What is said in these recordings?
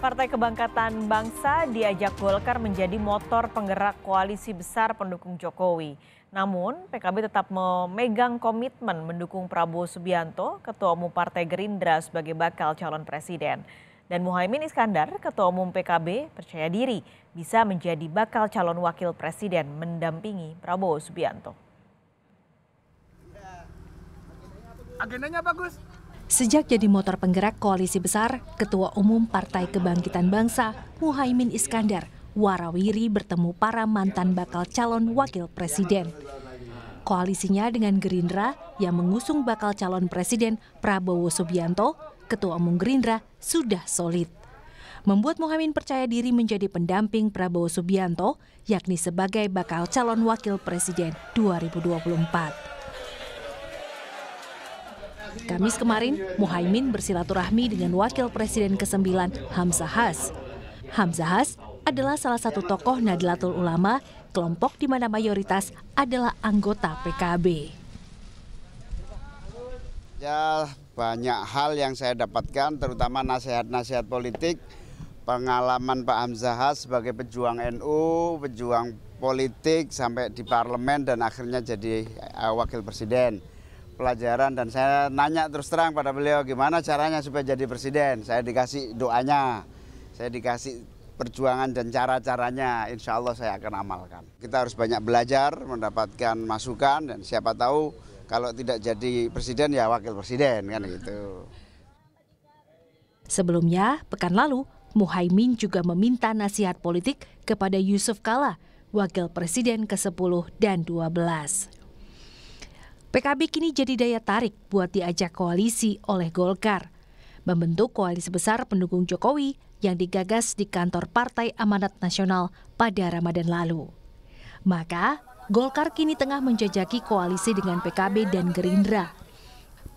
Partai Kebangkatan Bangsa diajak Golkar menjadi motor penggerak koalisi besar pendukung Jokowi. Namun, PKB tetap memegang komitmen mendukung Prabowo Subianto, Ketua Umum Partai Gerindra sebagai bakal calon presiden. Dan Muhaymin Iskandar, Ketua Umum PKB, percaya diri bisa menjadi bakal calon wakil presiden mendampingi Prabowo Subianto. Agendanya bagus, Sejak jadi motor penggerak koalisi besar, Ketua Umum Partai Kebangkitan Bangsa, Muhaimin Iskandar, warawiri bertemu para mantan bakal calon wakil presiden. Koalisinya dengan Gerindra yang mengusung bakal calon presiden Prabowo Subianto, Ketua Umum Gerindra sudah solid. Membuat Muhammad percaya diri menjadi pendamping Prabowo Subianto, yakni sebagai bakal calon wakil presiden 2024. Kamis kemarin, Muhaimin bersilaturahmi dengan Wakil Presiden ke-9 Hamzah Has. Hamzah Has adalah salah satu tokoh Nadlatul Ulama, kelompok di mana mayoritas adalah anggota PKB. Ya, banyak hal yang saya dapatkan, terutama nasihat-nasihat politik, pengalaman Pak Hamzah Has sebagai pejuang NU, pejuang politik sampai di parlemen dan akhirnya jadi eh, wakil presiden pelajaran dan saya nanya terus terang pada beliau gimana caranya supaya jadi presiden. Saya dikasih doanya, saya dikasih perjuangan dan cara-caranya insya Allah saya akan amalkan. Kita harus banyak belajar, mendapatkan masukan dan siapa tahu kalau tidak jadi presiden ya wakil presiden kan gitu. Sebelumnya, pekan lalu, Muhaimin juga meminta nasihat politik kepada Yusuf Kala, wakil presiden ke-10 dan 12. PKB kini jadi daya tarik buat diajak koalisi oleh Golkar. Membentuk koalisi besar pendukung Jokowi yang digagas di kantor Partai Amanat Nasional pada Ramadan lalu. Maka, Golkar kini tengah menjajaki koalisi dengan PKB dan Gerindra.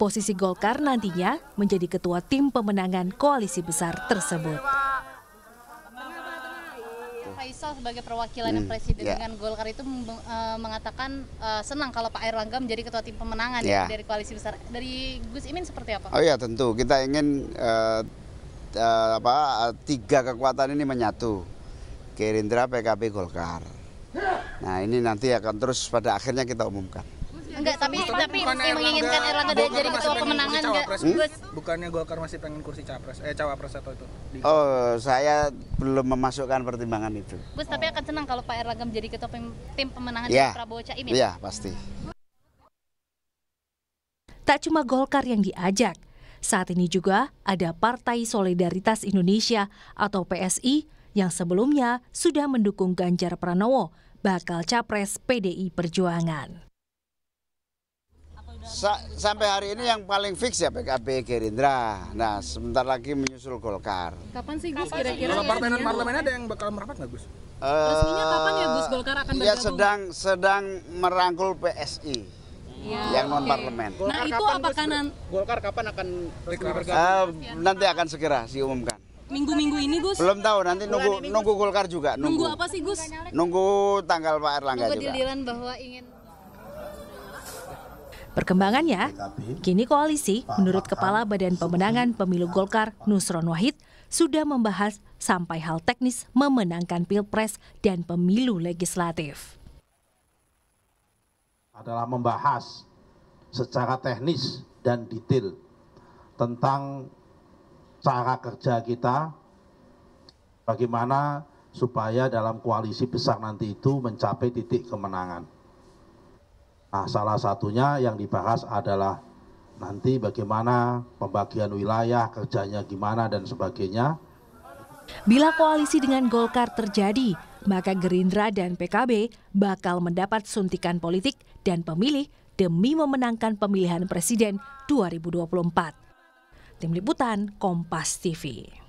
Posisi Golkar nantinya menjadi ketua tim pemenangan koalisi besar tersebut. Faisal sebagai perwakilan hmm. presiden yeah. dengan Golkar itu uh, mengatakan uh, senang kalau Pak Erlangga menjadi ketua tim pemenangan yeah. dari koalisi besar. Dari Gus Imin seperti apa? Oh ya tentu kita ingin uh, uh, apa tiga kekuatan ini menyatu. Gerindra, PKB, Golkar. Nah ini nanti akan terus pada akhirnya kita umumkan. Enggak, tapi tapi menginginkan Erlangga jadi ketua pemenangan hmm? bukannya Golkar masih pengen kursi capres eh cawapres atau itu di... oh saya belum memasukkan pertimbangan itu Gus tapi akan senang kalau Pak Erlangga menjadi ketua pem tim pemenangan ya. Prabowo Caimin ya pasti tak cuma Golkar yang diajak saat ini juga ada Partai Solidaritas Indonesia atau PSI yang sebelumnya sudah mendukung Ganjar Pranowo, bakal capres PDI Perjuangan. Sa sampai hari ini yang paling fix ya PKB Gerindra. Nah, sebentar lagi menyusul Golkar. Kapan sih Gus kira-kira? Kalau partai non parlemen ada yang bakal merapat nggak Gus? Uh, Resminya kapan ya Gus Golkar akan ya, bergabung? Ya sedang sedang merangkul PSI. Ya, yang non parlemen. Nah Golkar itu apakah nanti Golkar kapan akan eh, bergabung? Uh, nanti akan segera diumumkan. Minggu-minggu ini Gus? Belum tahu nanti nunggu nunggu Golkar juga nunggu. Nunggu apa sih Gus? Nunggu tanggal Pak Erlangga nunggu juga. Nunggu bahwa ingin Perkembangannya, kini koalisi, menurut Kepala Badan Pemenangan Pemilu Golkar Nusron Wahid, sudah membahas sampai hal teknis memenangkan Pilpres dan pemilu legislatif. Adalah membahas secara teknis dan detail tentang cara kerja kita, bagaimana supaya dalam koalisi besar nanti itu mencapai titik kemenangan. Nah, salah satunya yang dibahas adalah nanti bagaimana pembagian wilayah, kerjanya gimana dan sebagainya. Bila koalisi dengan Golkar terjadi, maka Gerindra dan PKB bakal mendapat suntikan politik dan pemilih demi memenangkan pemilihan presiden 2024. Tim Liputan Kompas TV.